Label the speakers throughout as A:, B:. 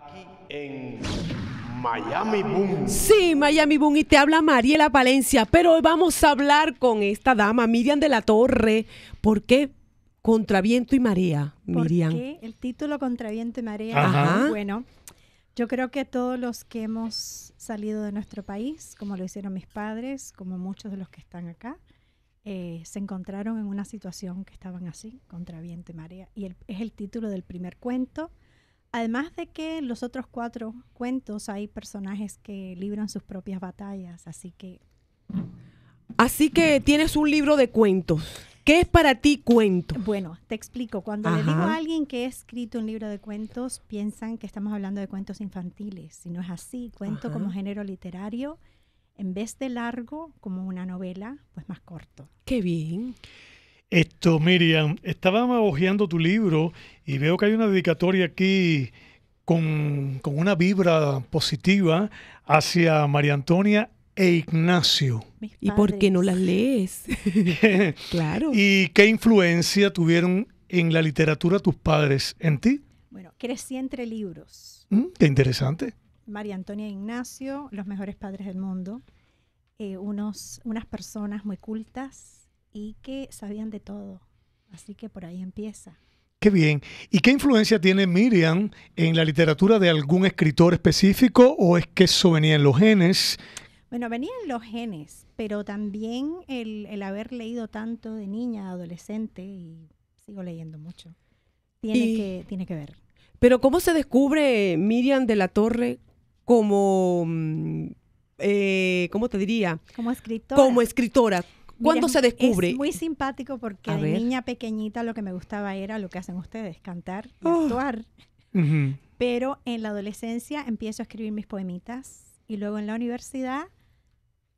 A: aquí en Miami Boom.
B: Sí, Miami Boom, y te habla Mariela Palencia pero hoy vamos a hablar con esta dama, Miriam de la Torre. ¿Por qué? Contraviento y marea, Miriam.
C: El título Contraviento y marea. Bueno, yo creo que todos los que hemos salido de nuestro país, como lo hicieron mis padres, como muchos de los que están acá, eh, se encontraron en una situación que estaban así, contra viento y marea. Y es el título del primer cuento además de que los otros cuatro cuentos hay personajes que libran sus propias batallas, así que...
B: Así que tienes un libro de cuentos. ¿Qué es para ti
C: cuento? Bueno, te explico. Cuando le digo a alguien que he escrito un libro de cuentos, piensan que estamos hablando de cuentos infantiles. Si no es así, cuento como género literario, en vez de largo, como una novela,
A: pues más corto. Qué bien. Esto, Miriam, estaba hojeando tu libro y veo que hay una dedicatoria aquí con, una vibra positiva hacia María Antonia e Ignacio. ¿Y por qué no las lees? claro. ¿Y qué influencia tuvieron en la literatura tus padres en ti?
C: Bueno, crecí entre libros. Mm,
A: qué interesante.
C: María Antonia e Ignacio, Los mejores padres del mundo. Eh, unas personas muy cultas, y que sabían de todo. Así que por ahí empieza.
A: Qué bien. ¿Y qué influencia tiene Miriam en la literatura de algún escritor específico o es que eso venía en los genes?
C: Bueno, venía en los genes, pero también el, haber leído tanto de niña, adolescente, y sigo leyendo mucho, tiene, que, tiene que ver.
B: Pero ¿cómo se descubre Miriam de la Torre como, mm, eh, ¿cómo te diría?
C: Como escritora. Como
B: escritora. ¿Cuándo se descubre? Es muy
C: simpático porque de niña pequeñita lo que me gustaba era lo que hacen ustedes, cantar y ah. actuar. Pero en la adolescencia empiezo a escribir mis poemitas y luego en la universidad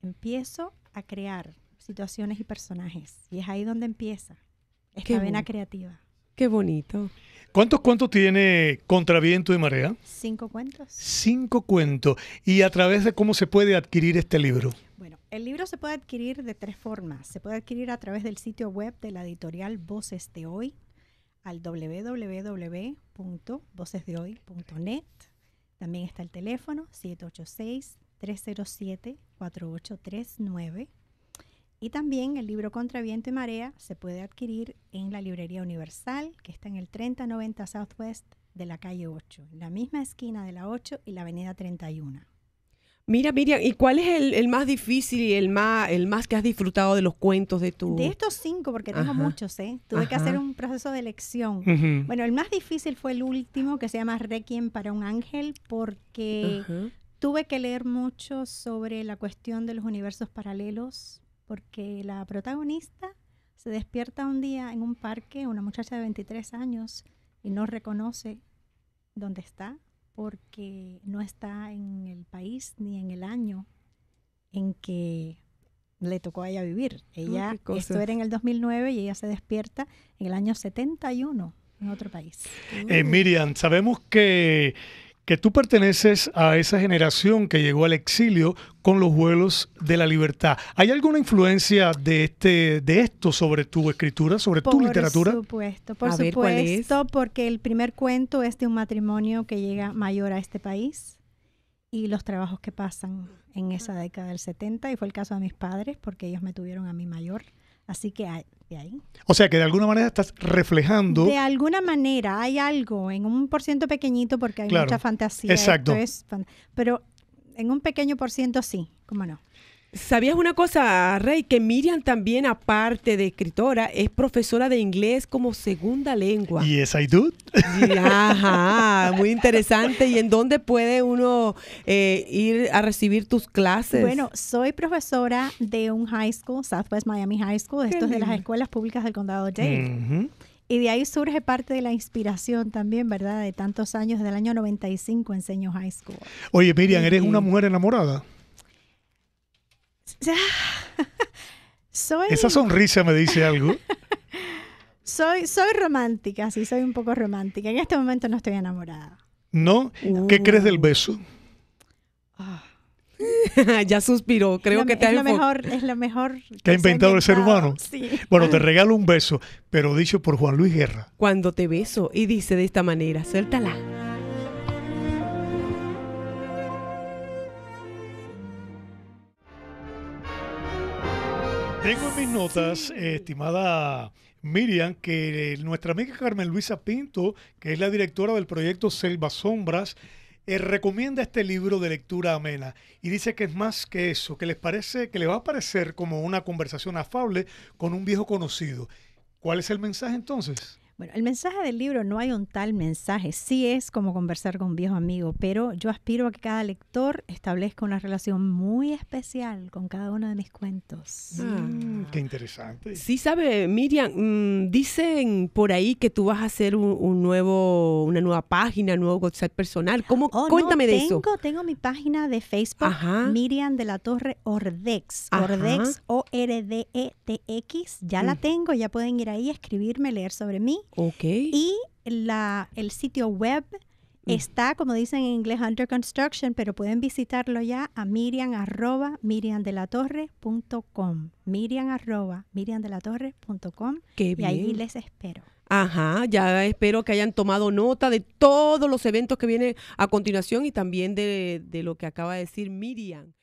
C: empiezo a crear situaciones y personajes. Y es ahí donde empieza esta vena creativa.
A: Qué bonito. ¿Cuántos cuentos tiene Contraviento y Marea?
C: Cinco cuentos.
A: Cinco cuentos. ¿Y a través de cómo se puede adquirir este libro?
C: El libro se puede adquirir de tres formas. Se puede adquirir a través del sitio web de la editorial Voces de Hoy al www.vocesdehoy.net. También está el teléfono 786-307-4839. Y también el libro Contra Viento y Marea se puede adquirir en la Librería Universal, que está en el 3090 Southwest de la calle 8, en la misma esquina de la 8 y la avenida 31.
B: Mira, Miriam, ¿y cuál es el, más difícil y el más, el más que has disfrutado de los cuentos de tu...? De estos
C: cinco, porque tengo muchos, ¿eh? Tuve que hacer un proceso de elección. Bueno, el más difícil fue el último, que se llama Requiem para un ángel, porque tuve que leer mucho sobre la cuestión de los universos paralelos, porque la protagonista se despierta un día en un parque, una muchacha de 23 años, y no reconoce dónde está, porque no está en el país ni en el año en que le tocó a ella vivir. Ella, esto era en el 2009 y ella se despierta en el año 71 en otro país. Eh,
A: Miriam, sabemos que que tú perteneces a esa generación que llegó al exilio con los vuelos de la libertad. ¿Hay alguna influencia de este de esto sobre tu escritura, sobre tu literatura? Por supuesto, por
C: supuesto, porque el primer cuento es de un matrimonio que llega mayor a este país y los trabajos que pasan en esa década del 70 y fue el caso de mis padres porque ellos me tuvieron a mí mayor. Así que hay,
A: O sea que de alguna manera estás reflejando. De
C: alguna manera hay algo en un por ciento pequeñito porque hay mucha fantasía. Exacto. pero en un pequeño por ciento sí, cómo no.
B: ¿Sabías una cosa, Rey? Que Miriam también, aparte de escritora, es profesora de inglés como segunda lengua.
A: Yes, I do.
B: ajá, muy interesante. ¿Y en dónde puede uno eh, ir a recibir tus clases? Bueno,
C: soy profesora de un high school, Southwest Miami High School. Esto de las escuelas públicas del condado de Dade. Y de ahí surge parte de la inspiración también, ¿verdad? De tantos años, desde el año 95 enseño high school.
A: Oye, Miriam, ¿eres una mujer enamorada?
C: Esa sonrisa
A: me dice algo.
C: soy, soy romántica, sí, soy un poco romántica. En este momento no estoy enamorada.
A: ¿No? no. qué crees del beso? Ah. ya suspiró, creo que te
C: es lo mejor, es lo mejor
A: que, ha inventado el ser humano. Bueno, te regalo un beso, pero dicho por Juan Luis Guerra.
B: Cuando te beso y dice de esta manera, suéltala.
A: Tengo en mis notas, estimada Miriam, que eh, nuestra amiga Carmen Luisa Pinto, que es la directora del proyecto Selva Sombras, eh, recomienda este libro de lectura amena y dice que es más que eso, que les parece, que le va a parecer como una conversación afable con un viejo conocido. ¿Cuál es el mensaje entonces?
C: Bueno, el mensaje del libro no hay un tal mensaje, sí es como conversar con un viejo amigo, pero yo aspiro a que cada lector establezca una relación muy especial con cada uno de mis cuentos. Mm,
A: ah. Qué interesante.
C: Sí, sabe, Miriam, mm,
B: dicen por ahí que tú vas a hacer un, nuevo, una nueva página, un nuevo WhatsApp personal.
C: ¿Cómo? Oh, cuéntame de eso. Tengo mi página de Facebook, Miriam de la Torre Ordex, Ordex O R D E T X. Ya la mm. tengo, ya pueden ir ahí, escribirme, leer sobre mí Okay. Y la, el sitio web mm. está, como dicen en inglés, under construction, pero pueden visitarlo ya a miriam arroba miriamdelatorre.com. Miriam arroba miriamdelatorre.com. Y ahí les espero.
B: Ajá, ya espero que hayan tomado nota de todos los eventos que vienen a
A: continuación y también de lo que acaba de decir Miriam.